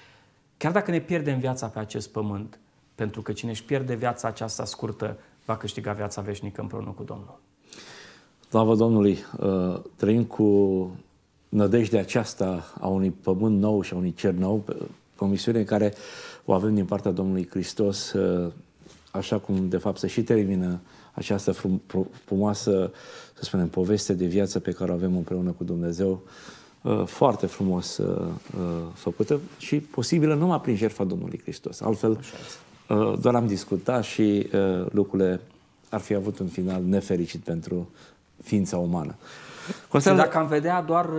chiar dacă ne pierdem viața pe acest pământ, pentru că cine își pierde viața aceasta scurtă va câștiga viața veșnică împreună cu Domnul. Slavă Domnului! Uh, trăim cu nădejdea aceasta a unui pământ nou și a unui cer nou, în care uh, o avem din partea Domnului Hristos, așa cum de fapt să și termină această frumoasă, să spunem, poveste de viață pe care o avem împreună cu Dumnezeu, ă, foarte frumos ă, ă, făcută și posibilă numai prin jertfa Domnului Hristos. Altfel, doar am discutat și lucrurile ar fi avut un final nefericit pentru ființa umană. Costel... Dacă am vedea doar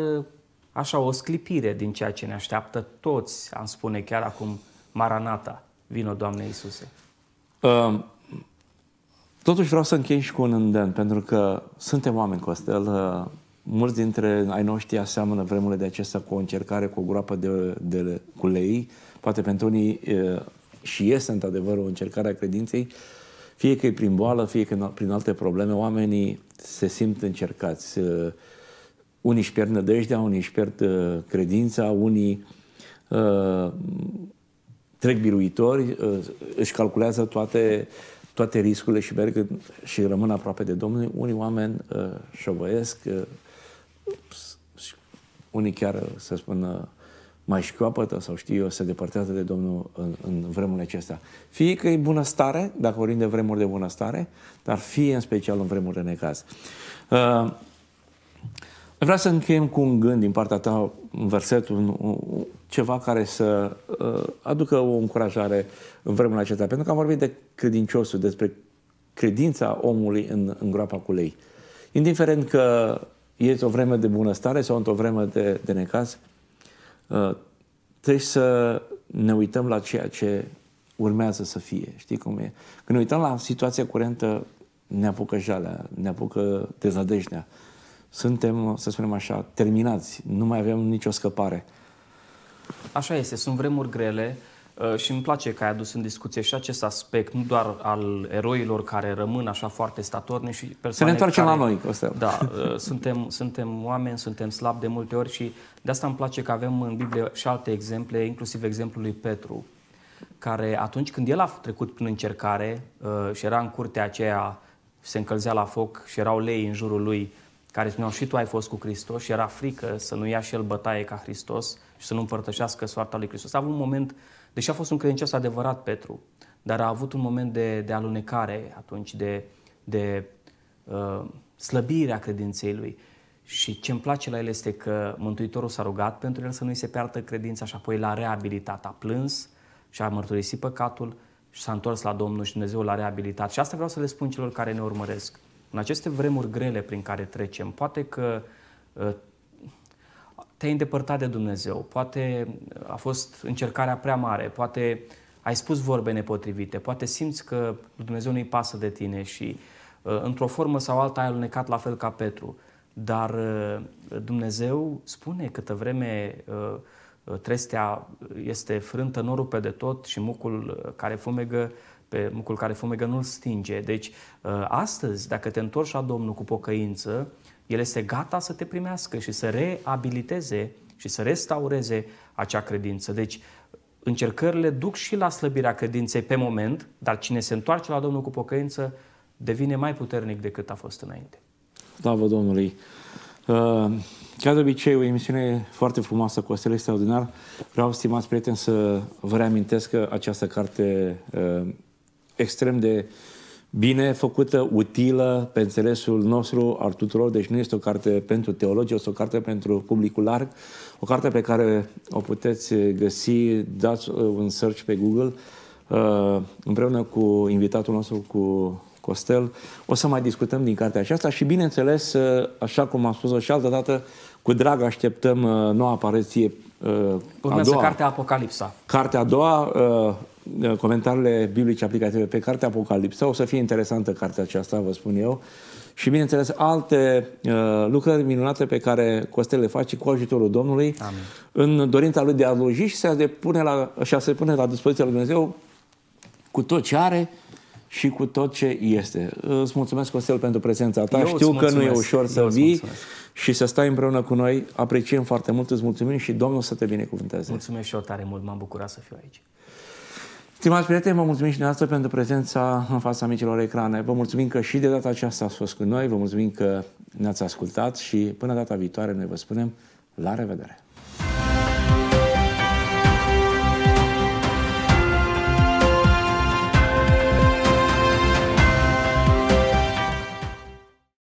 așa o sclipire din ceea ce ne așteaptă toți, am spune chiar acum Maranata, vino Doamne Iisuse? Uh, totuși vreau să închei și cu un îndemn, pentru că suntem oameni, Costel, uh, mulți dintre ai noștri aseamănă vremurile de acestea cu o încercare, cu o groapă de, de cu lei, poate pentru unii uh, și este într-adevăr o încercare a credinței, fie că e prin boală, fie că prin alte probleme, oamenii se simt încercați. Uh, unii își pierd nădejdea, unii își pierd uh, credința, unii uh, trec biruitori, uh, își calculează toate, toate riscurile și merg și rămân aproape de Domnul. Unii oameni uh, șovăiesc, uh, unii chiar, să spun, mai șchioapătă sau știu eu, se depărtează de Domnul în, în vremurile acestea. Fie că e bunăstare, dacă vorbim de vremuri de bunăstare, dar fie în special în vremuri de necaz. Uh, Vreau să încheiem cu un gând din partea ta, un verset, un, un, ceva care să uh, aducă o încurajare în vremurile acestea. Pentru că am vorbit de credinciosul, despre credința omului în, în groapa cu lei. Indiferent că e o vreme de bunăstare sau într-o vreme de, de necaz, uh, trebuie să ne uităm la ceea ce urmează să fie. Știi cum e? Când ne uităm la situația curentă, ne apucă jalea, ne apucă dezadejdea. Uh, suntem, să spunem așa, terminați, nu mai avem nicio scăpare. Așa este, sunt vremuri grele uh, și îmi place că ai adus în discuție și acest aspect, nu doar al eroilor care rămân așa foarte statorni și persoane Să ne întoarcem care, la noi, Costel. Da, uh, suntem, suntem oameni, suntem slabi de multe ori și de asta îmi place că avem în Biblie și alte exemple, inclusiv exemplul lui Petru, care atunci când el a trecut prin încercare uh, și era în curtea aceea, se încălzea la foc și erau lei în jurul lui, care spuneau și tu ai fost cu Hristos și era frică să nu ia și el bătaie ca Hristos și să nu împărtășească soarta lui Hristos. A avut un moment, deși a fost un credincios adevărat Petru, dar a avut un moment de, de alunecare atunci, de, de uh, slăbire a credinței lui. Și ce îmi place la el este că Mântuitorul s-a rugat pentru el să nu-i se piartă credința și apoi l-a reabilitat. A plâns și a mărturisit păcatul și s-a întors la Domnul și Dumnezeu l-a reabilitat. Și asta vreau să le spun celor care ne urmăresc. În aceste vremuri grele prin care trecem, poate că ă, te-ai îndepărtat de Dumnezeu, poate ă, a fost încercarea prea mare, poate ai spus vorbe nepotrivite, poate simți că Dumnezeu nu-i pasă de tine și ă, într-o formă sau alta ai alunecat la fel ca Petru. Dar Dumnezeu spune câtă vreme trestea este frântă, norul pe de tot și mucul care fumegă pe mucul care fumegă nu-l stinge. Deci, uh, astăzi, dacă te întorci la Domnul cu pocăință, El este gata să te primească și să reabiliteze și să restaureze acea credință. Deci, încercările duc și la slăbirea credinței pe moment, dar cine se întoarce la Domnul cu pocăință devine mai puternic decât a fost înainte. Slavă Domnului! Uh, ca de obicei, o emisiune foarte frumoasă, cu Costel Extraordinar. Vreau, stimați prieteni, să vă reamintesc că această carte uh, extrem de bine făcută, utilă pe înțelesul nostru al tuturor, deci nu este o carte pentru teologi, este o carte pentru publicul larg, o carte pe care o puteți găsi, dați uh, un search pe Google, uh, împreună cu invitatul nostru, cu Costel, o să mai discutăm din cartea aceasta și, bineînțeles, uh, așa cum am spus-o și altă dată, cu drag așteptăm noua apariție Urmează a doua. cartea Apocalipsa. Cartea a doua, Eh, comentariile biblice aplicative pe cartea Apocalipsa. O să fie interesantă cartea aceasta, vă spun eu. Și, bineînțeles, alte uh, lucrări minunate pe care Costel le face cu ajutorul Domnului Amin. în dorința lui de a sluji și, se la, și a se pune la dispoziția lui Dumnezeu cu tot ce are și cu tot ce este. Îți mulțumesc, Costel, pentru prezența ta. Eu Știu că nu e ușor să vii și să stai împreună cu noi. Apreciem foarte mult, îți mulțumim și Domnul să te binecuvânteze. Mulțumesc și eu tare mult, m-am bucurat să fiu aici. Stimați prieteni, vă mulțumim și dumneavoastră pentru prezența în fața micilor ecrane. Vă mulțumim că și de data aceasta ați fost cu noi, vă mulțumim că ne-ați ascultat și până data viitoare noi vă spunem la revedere!